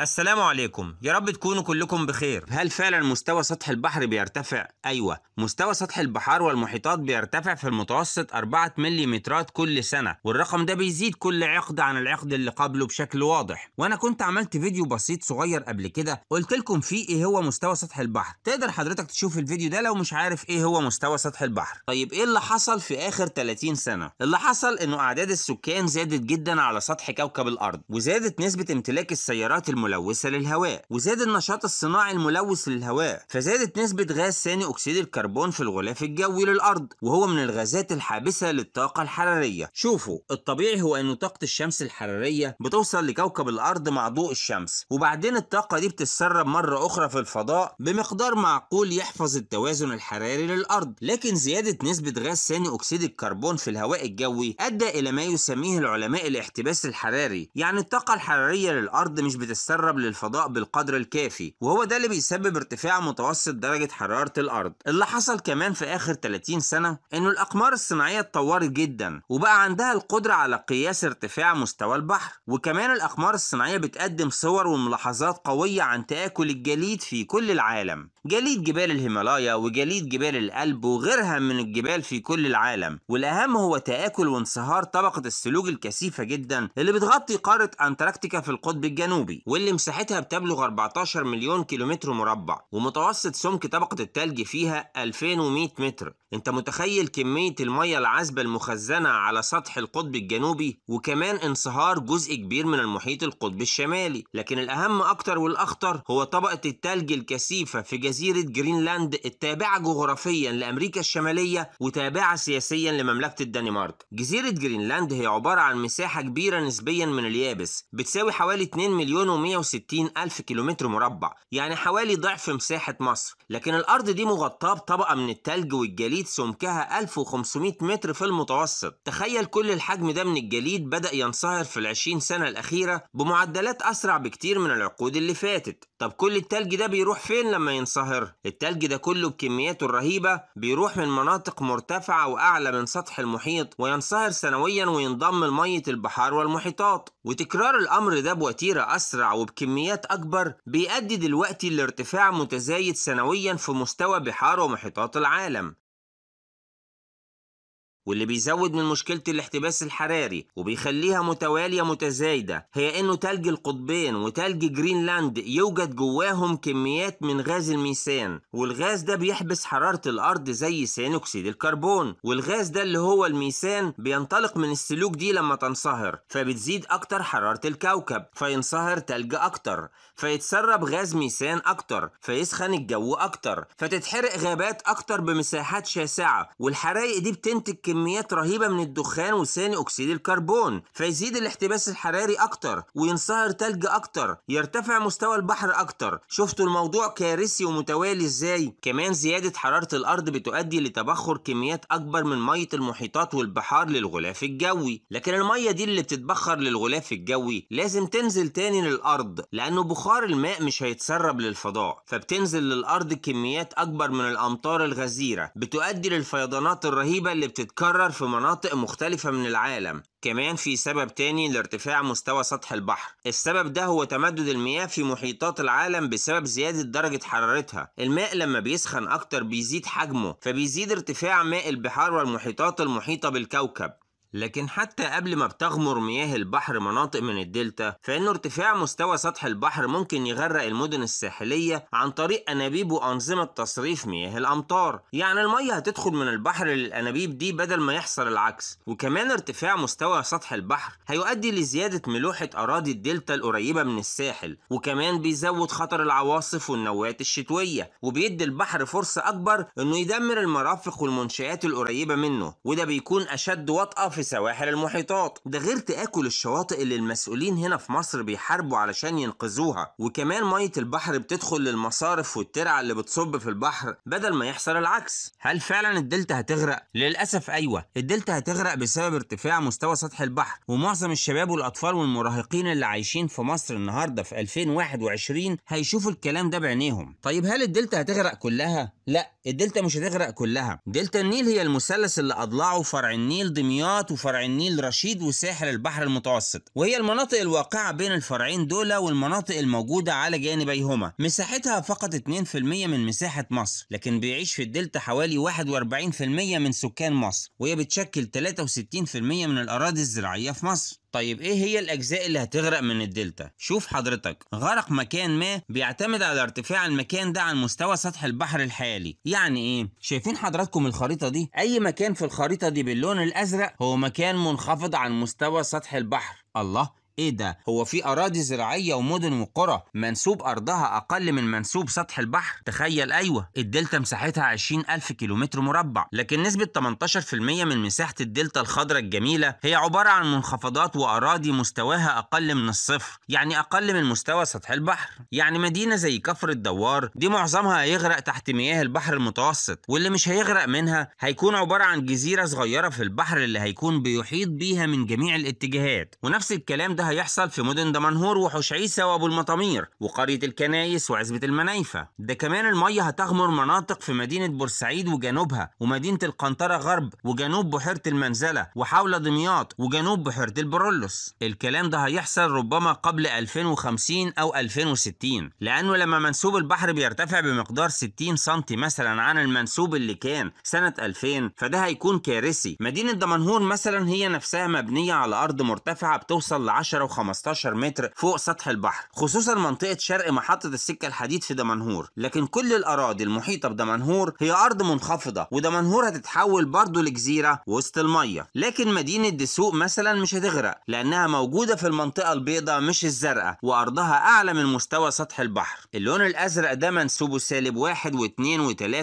السلام عليكم يا رب تكونوا كلكم بخير هل فعلا مستوى سطح البحر بيرتفع ايوه مستوى سطح البحار والمحيطات بيرتفع في المتوسط 4 مليمترات كل سنه والرقم ده بيزيد كل عقد عن العقد اللي قبله بشكل واضح وانا كنت عملت فيديو بسيط صغير قبل كده قلت لكم فيه ايه هو مستوى سطح البحر تقدر حضرتك تشوف الفيديو ده لو مش عارف ايه هو مستوى سطح البحر طيب ايه اللي حصل في اخر 30 سنه اللي حصل انه اعداد السكان زادت جدا على سطح كوكب الارض وزادت نسبه امتلاك السيارات الم الملوثة للهواء وزاد النشاط الصناعي الملوث للهواء فزادت نسبة غاز ثاني أكسيد الكربون في الغلاف الجوي للأرض وهو من الغازات الحابسة للطاقة الحرارية شوفوا الطبيعي هو أن طاقة الشمس الحرارية بتوصل لكوكب الأرض مع ضوء الشمس وبعدين الطاقة دي بتتسرب مرة أخرى في الفضاء بمقدار معقول يحفظ التوازن الحراري للأرض لكن زيادة نسبة غاز ثاني أكسيد الكربون في الهواء الجوي أدى إلى ما يسميه العلماء الاحتباس الحراري يعني الطاقة الحرارية للأرض مش بتتسرب تتسرب للفضاء بالقدر الكافي وهو ده اللي بيسبب ارتفاع متوسط درجة حرارة الأرض اللي حصل كمان في آخر 30 سنة إنه الأقمار الصناعية اتطورت جدا وبقى عندها القدرة على قياس ارتفاع مستوى البحر وكمان الأقمار الصناعية بتقدم صور وملاحظات قوية عن تآكل الجليد في كل العالم جليد جبال الهيمالايا وجليد جبال الألب وغيرها من الجبال في كل العالم والأهم هو تآكل وانصهار طبقة الثلوج الكثيفة جدا اللي بتغطي قارة أنتاركتيكا في القطب الجنوبي واللي مساحتها بتبلغ 14 مليون كيلومتر مربع ومتوسط سمك طبقة التلج فيها 2100 متر انت متخيل كمية المية العذبة المخزنة على سطح القطب الجنوبي وكمان انصهار جزء كبير من المحيط القطب الشمالي لكن الأهم أكتر والأخطر هو طبقة التلج الكثيفة في جزيرة جزيرة جرينلاند التابعة جغرافيا لأمريكا الشمالية وتابعة سياسيا لمملكة الدنمارك جزيرة جرينلاند هي عبارة عن مساحة كبيرة نسبيا من اليابس بتساوي حوالي 2 مليون و160 ألف كيلومتر مربع يعني حوالي ضعف مساحة مصر لكن الأرض دي مغطاة بطبقة من التلج والجليد سمكها 1500 متر في المتوسط تخيل كل الحجم ده من الجليد بدأ ينصهر في العشرين سنة الأخيرة بمعدلات أسرع بكتير من العقود اللي فاتت طب كل التلج ده بيروح فين لما ينصهر القاهرة التلج ده كله بكمياته الرهيبة بيروح من مناطق مرتفعة وأعلى من سطح المحيط وينصهر سنويا وينضم لمية البحار والمحيطات وتكرار الأمر ده بوتيرة أسرع وبكميات أكبر بيؤدي دلوقتي لارتفاع متزايد سنويا في مستوى بحار ومحيطات العالم واللي بيزود من مشكلة الاحتباس الحراري وبيخليها متوالية متزايدة هي إنه تلج القطبين وتلج جرينلاند يوجد جواهم كميات من غاز الميثان والغاز ده بيحبس حرارة الأرض زي ثاني أكسيد الكربون والغاز ده اللي هو الميثان بينطلق من السلوك دي لما تنصهر فبتزيد أكتر حرارة الكوكب فينصهر تلج أكتر فيتسرب غاز ميثان أكتر فيسخن الجو أكتر فتتحرق غابات أكتر بمساحات شاسعة والحرايق دي بتنتج كميات رهيبة من الدخان وثاني أكسيد الكربون فيزيد الاحتباس الحراري أكتر وينصهر تلج أكتر يرتفع مستوى البحر أكتر شفتوا الموضوع كارثي ومتوالي إزاي كمان زيادة حرارة الأرض بتؤدي لتبخر كميات أكبر من مية المحيطات والبحار للغلاف الجوي لكن المية دي اللي بتتبخر للغلاف الجوي لازم تنزل تاني للأرض لأنه بخار الماء مش هيتسرب للفضاء فبتنزل للأرض كميات أكبر من الأمطار الغزيرة بتؤدي للفيضانات الرهيبة اللي بتتكرر بتتكرر في مناطق مختلفة من العالم كمان في سبب تاني لارتفاع مستوى سطح البحر السبب ده هو تمدد المياه في محيطات العالم بسبب زيادة درجة حرارتها الماء لما بيسخن أكتر بيزيد حجمه فبيزيد ارتفاع ماء البحار والمحيطات المحيطة بالكوكب لكن حتى قبل ما بتغمر مياه البحر مناطق من الدلتا فإن ارتفاع مستوى سطح البحر ممكن يغرق المدن الساحلية عن طريق أنابيب وأنظمة تصريف مياه الأمطار يعني المية هتدخل من البحر للأنابيب دي بدل ما يحصل العكس وكمان ارتفاع مستوى سطح البحر هيؤدي لزيادة ملوحة أراضي الدلتا القريبة من الساحل وكمان بيزود خطر العواصف والنوات الشتوية وبيدي البحر فرصة أكبر إنه يدمر المرافق والمنشآت القريبة منه وده بيكون أشد وطأة في سواحل المحيطات ده غير تآكل الشواطئ اللي المسؤولين هنا في مصر بيحاربوا علشان ينقذوها وكمان مية البحر بتدخل للمصارف والترعة اللي بتصب في البحر بدل ما يحصل العكس هل فعلا الدلتا هتغرق؟ للأسف أيوة الدلتا هتغرق بسبب ارتفاع مستوى سطح البحر ومعظم الشباب والأطفال والمراهقين اللي عايشين في مصر النهاردة في 2021 هيشوفوا الكلام ده بعينيهم طيب هل الدلتا هتغرق كلها؟ لا الدلتا مش هتغرق كلها دلتا النيل هي المثلث اللي أضلاعه فرع النيل دمياط وفرع النيل رشيد وساحل البحر المتوسط وهي المناطق الواقعة بين الفرعين دول والمناطق الموجودة على جانبيهما مساحتها فقط 2% من مساحة مصر لكن بيعيش في الدلتا حوالي 41% من سكان مصر وهي بتشكل 63% من الأراضي الزراعية في مصر طيب ايه هي الاجزاء اللي هتغرق من الدلتا شوف حضرتك غرق مكان ما بيعتمد على ارتفاع المكان ده عن مستوى سطح البحر الحالي يعني ايه شايفين حضراتكم الخريطه دي اي مكان في الخريطه دي باللون الازرق هو مكان منخفض عن مستوى سطح البحر الله ايه ده هو في اراضي زراعيه ومدن وقرى منسوب ارضها اقل من منسوب سطح البحر تخيل ايوه الدلتا مساحتها 20000 كيلومتر مربع لكن نسبه 18% من مساحه الدلتا الخضراء الجميله هي عباره عن منخفضات واراضي مستواها اقل من الصفر يعني اقل من مستوى سطح البحر يعني مدينه زي كفر الدوار دي معظمها هيغرق تحت مياه البحر المتوسط واللي مش هيغرق منها هيكون عباره عن جزيره صغيره في البحر اللي هيكون بيحيط بيها من جميع الاتجاهات ونفس الكلام ده ده هيحصل في مدن دمنهور وحوش وابو المطامير وقريه الكنايس وعزبه المنايفه ده كمان الميه هتغمر مناطق في مدينه بورسعيد وجنوبها ومدينه القنطره غرب وجنوب بحيره المنزله وحول دمياط وجنوب بحيره البرولوس الكلام ده هيحصل ربما قبل 2050 او 2060 لانه لما منسوب البحر بيرتفع بمقدار 60 سم مثلا عن المنسوب اللي كان سنه 2000 فده هيكون كارثي مدينه دمنهور مثلا هي نفسها مبنيه على ارض مرتفعه بتوصل ل 10 10 و15 متر فوق سطح البحر خصوصا منطقة شرق محطة السكة الحديد في دمنهور لكن كل الأراضي المحيطة بدمنهور هي أرض منخفضة ودمنهور هتتحول برضه لجزيرة وسط المية لكن مدينة دسوق مثلا مش هتغرق لأنها موجودة في المنطقة البيضاء مش الزرقاء وأرضها أعلى من مستوى سطح البحر اللون الأزرق ده منسوبه سالب واحد و4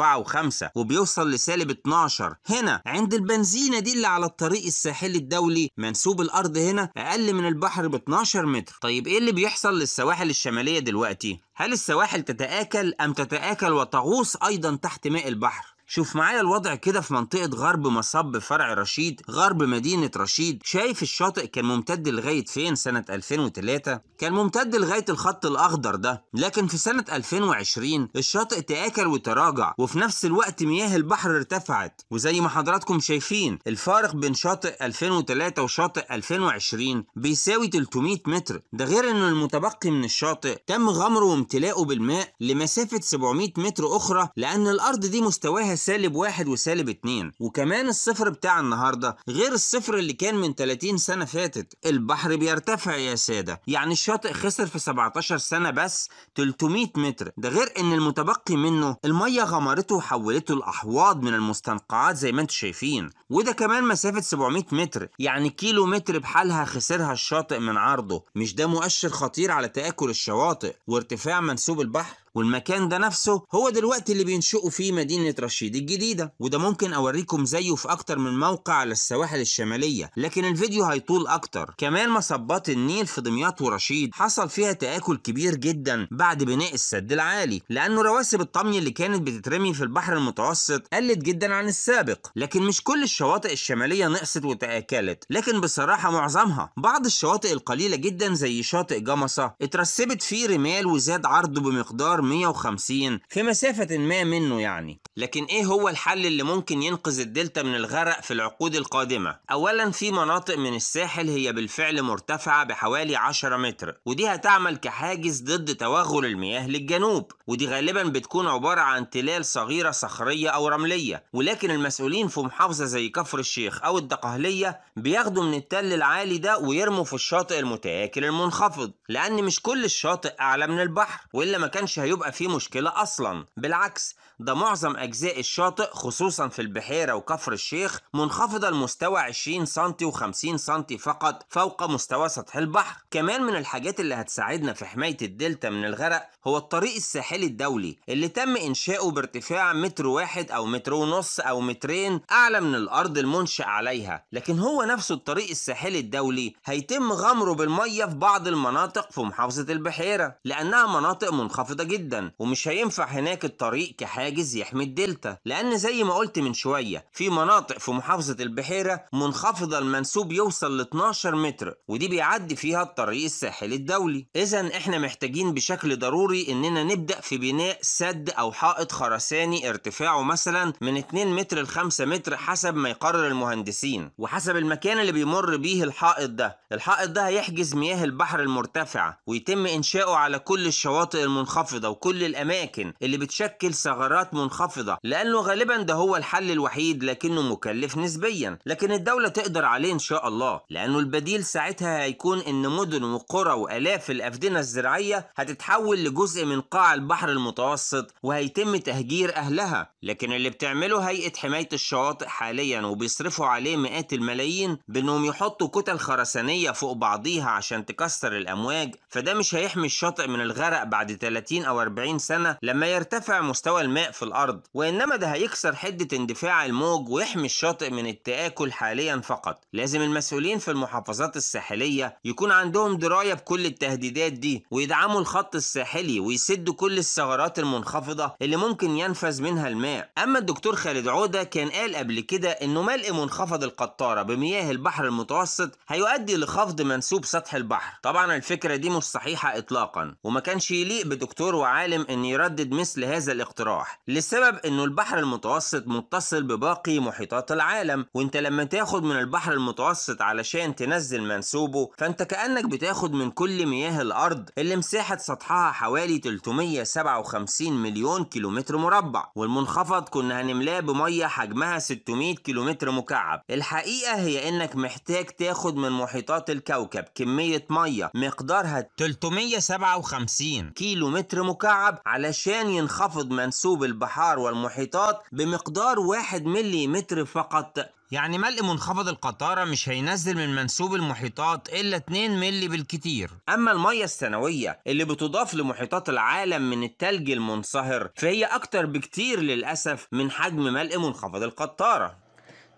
و5 وبيوصل لسالب 12 هنا عند البنزينة دي اللي على الطريق الساحلي الدولي منسوب الأرض هنا أقل من البحر ب 12 متر طيب ايه اللي بيحصل للسواحل الشمالية دلوقتي؟ هل السواحل تتآكل أم تتآكل وتغوص أيضا تحت ماء البحر؟ شوف معايا الوضع كده في منطقة غرب مصب فرع رشيد غرب مدينة رشيد شايف الشاطئ كان ممتد لغاية فين سنة 2003 كان ممتد لغاية الخط الأخضر ده لكن في سنة 2020 الشاطئ تآكل وتراجع وفي نفس الوقت مياه البحر ارتفعت وزي ما حضراتكم شايفين الفارق بين شاطئ 2003 وشاطئ 2020 بيساوي 300 متر ده غير ان المتبقي من الشاطئ تم غمره وامتلاؤه بالماء لمسافة 700 متر أخرى لأن الأرض دي مستواها سالب واحد وسالب اتنين وكمان الصفر بتاع النهاردة غير الصفر اللي كان من 30 سنة فاتت البحر بيرتفع يا سادة يعني الشاطئ خسر في 17 سنة بس 300 متر ده غير ان المتبقي منه المية غمرته وحولته لأحواض من المستنقعات زي ما انتم شايفين وده كمان مسافة 700 متر يعني كيلو متر بحالها خسرها الشاطئ من عرضه مش ده مؤشر خطير على تآكل الشواطئ وارتفاع منسوب البحر والمكان ده نفسه هو دلوقتي اللي بينشئوا فيه مدينة رشيد الجديدة وده ممكن أوريكم زيه في أكتر من موقع على السواحل الشمالية لكن الفيديو هيطول أكتر كمان مصبات النيل في دمياط ورشيد حصل فيها تآكل كبير جدا بعد بناء السد العالي لأنه رواسب الطمي اللي كانت بتترمي في البحر المتوسط قلت جدا عن السابق لكن مش كل الشواطئ الشمالية نقصت وتآكلت لكن بصراحة معظمها بعض الشواطئ القليلة جدا زي شاطئ جمصة اترسبت فيه رمال وزاد عرضه بمقدار 150 في مسافة ما منه يعني لكن ايه هو الحل اللي ممكن ينقذ الدلتا من الغرق في العقود القادمة اولا في مناطق من الساحل هي بالفعل مرتفعة بحوالي 10 متر ودي هتعمل كحاجز ضد توغل المياه للجنوب ودي غالبا بتكون عبارة عن تلال صغيرة صخرية او رملية ولكن المسؤولين في محافظة زي كفر الشيخ او الدقهلية بياخدوا من التل العالي ده ويرموا في الشاطئ المتآكل المنخفض لان مش كل الشاطئ اعلى من البحر والا ما كانش هيبقى فيه مشكلة أصلا بالعكس ده معظم أجزاء الشاطئ خصوصا في البحيرة وكفر الشيخ منخفضة لمستوى 20 سم و50 سم فقط فوق مستوى سطح البحر كمان من الحاجات اللي هتساعدنا في حماية الدلتا من الغرق هو الطريق الساحلي الدولي اللي تم إنشاؤه بارتفاع متر واحد أو متر ونص أو مترين أعلى من الأرض المنشأ عليها لكن هو نفسه الطريق الساحلي الدولي هيتم غمره بالمية في بعض المناطق في محافظة البحيرة لأنها مناطق منخفضة جدا جدا ومش هينفع هناك الطريق كحاجز يحمي الدلتا لأن زي ما قلت من شوية في مناطق في محافظة البحيرة منخفضة المنسوب يوصل ل 12 متر ودي بيعدي فيها الطريق الساحلي الدولي إذا إحنا محتاجين بشكل ضروري إننا نبدأ في بناء سد أو حائط خرساني ارتفاعه مثلا من 2 متر ل 5 متر حسب ما يقرر المهندسين وحسب المكان اللي بيمر بيه الحائط ده الحائط ده هيحجز مياه البحر المرتفعة ويتم إنشاؤه على كل الشواطئ المنخفضة وكل الأماكن اللي بتشكل ثغرات منخفضة لأنه غالبا ده هو الحل الوحيد لكنه مكلف نسبيا لكن الدولة تقدر عليه إن شاء الله لأنه البديل ساعتها هيكون إن مدن وقرى وآلاف الأفدنة الزراعية هتتحول لجزء من قاع البحر المتوسط وهيتم تهجير أهلها لكن اللي بتعمله هيئة حماية الشواطئ حاليا وبيصرفوا عليه مئات الملايين بأنهم يحطوا كتل خرسانية فوق بعضيها عشان تكسر الأمواج فده مش هيحمي الشاطئ من الغرق بعد 30 أو واربعين سنة لما يرتفع مستوى الماء في الأرض وإنما ده هيكسر حدة اندفاع الموج ويحمي الشاطئ من التآكل حاليا فقط لازم المسؤولين في المحافظات الساحلية يكون عندهم دراية بكل التهديدات دي ويدعموا الخط الساحلي ويسدوا كل الثغرات المنخفضة اللي ممكن ينفذ منها الماء أما الدكتور خالد عودة كان قال قبل كده إنه ملء منخفض القطارة بمياه البحر المتوسط هيؤدي لخفض منسوب سطح البحر طبعا الفكرة دي مش صحيحة إطلاقا وما كانش يليق بدكتور عالم أن يردد مثل هذا الاقتراح لسبب أنه البحر المتوسط متصل بباقي محيطات العالم وأنت لما تاخد من البحر المتوسط علشان تنزل منسوبه فأنت كأنك بتاخد من كل مياه الأرض اللي مساحة سطحها حوالي 357 مليون كيلومتر مربع والمنخفض كنا هنملاه بمية حجمها 600 كيلومتر مكعب الحقيقة هي أنك محتاج تاخد من محيطات الكوكب كمية مية مقدارها 357 كيلومتر مكعب مكعب علشان ينخفض منسوب البحار والمحيطات بمقدار 1 ملم فقط يعني ملء منخفض القطارة مش هينزل من منسوب المحيطات إلا 2 ملي بالكتير أما المية السنوية اللي بتضاف لمحيطات العالم من التلج المنصهر فهي أكتر بكتير للأسف من حجم ملء منخفض القطارة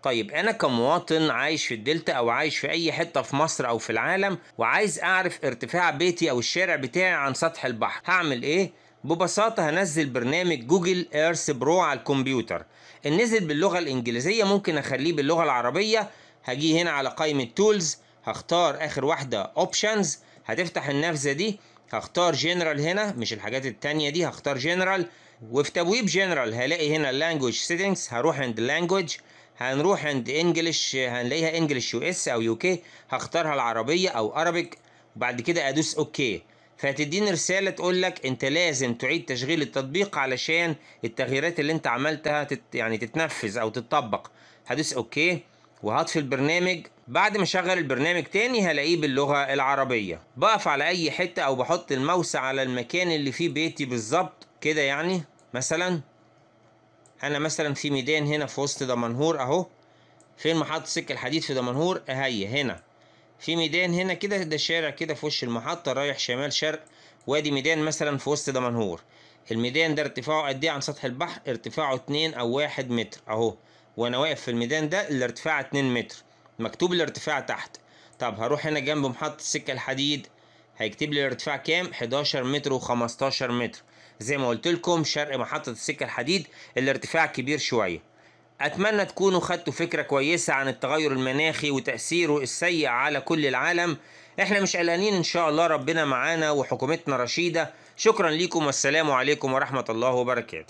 طيب انا كمواطن عايش في الدلتا او عايش في اي حته في مصر او في العالم وعايز اعرف ارتفاع بيتي او الشارع بتاعي عن سطح البحر هعمل ايه ببساطة هنزل برنامج جوجل ايرث برو على الكمبيوتر النزل باللغة الإنجليزية ممكن أخليه باللغة العربية هجي هنا على قائمة تولز هختار آخر واحدة اوبشنز هتفتح النافذة دي هختار جنرال هنا مش الحاجات التانية دي هختار جنرال وفي تبويب جنرال هلاقي هنا language settings هروح عند language هنروح عند انجلش هنلاقيها انجلش يو اس او يو كي هختارها العربيه او ارابيك وبعد كده ادوس اوكي فهتديني رساله تقول لك انت لازم تعيد تشغيل التطبيق علشان التغييرات اللي انت عملتها تت يعني تتنفذ او تتطبق هدوس اوكي وهطفي البرنامج بعد ما اشغل البرنامج تاني هلاقيه باللغه العربيه بقف على اي حته او بحط الماوس على المكان اللي فيه بيتي بالظبط كده يعني مثلا انا مثلا في ميدان هنا في وسط دمنهور اهو فين محطة سكة الحديد في دمنهور اهي هنا في ميدان هنا كده ده شارع كده في وش المحطة رايح شمال شرق وادي ميدان مثلا في وسط دمنهور الميدان ده ارتفاعه قد ايه عن سطح البحر ارتفاعه اتنين او واحد متر اهو وانا واقف في الميدان ده الارتفاع اتنين متر مكتوب الارتفاع تحت طب هروح هنا جنب محطة سكة الحديد هيكتب لي الارتفاع كام 11 متر و15 متر زي ما قلت لكم شرق محطة السكة الحديد الارتفاع كبير شوية أتمنى تكونوا خدتوا فكرة كويسة عن التغير المناخي وتأثيره السيء على كل العالم احنا مش قلقانين ان شاء الله ربنا معانا وحكومتنا رشيدة شكرا ليكم والسلام عليكم ورحمة الله وبركاته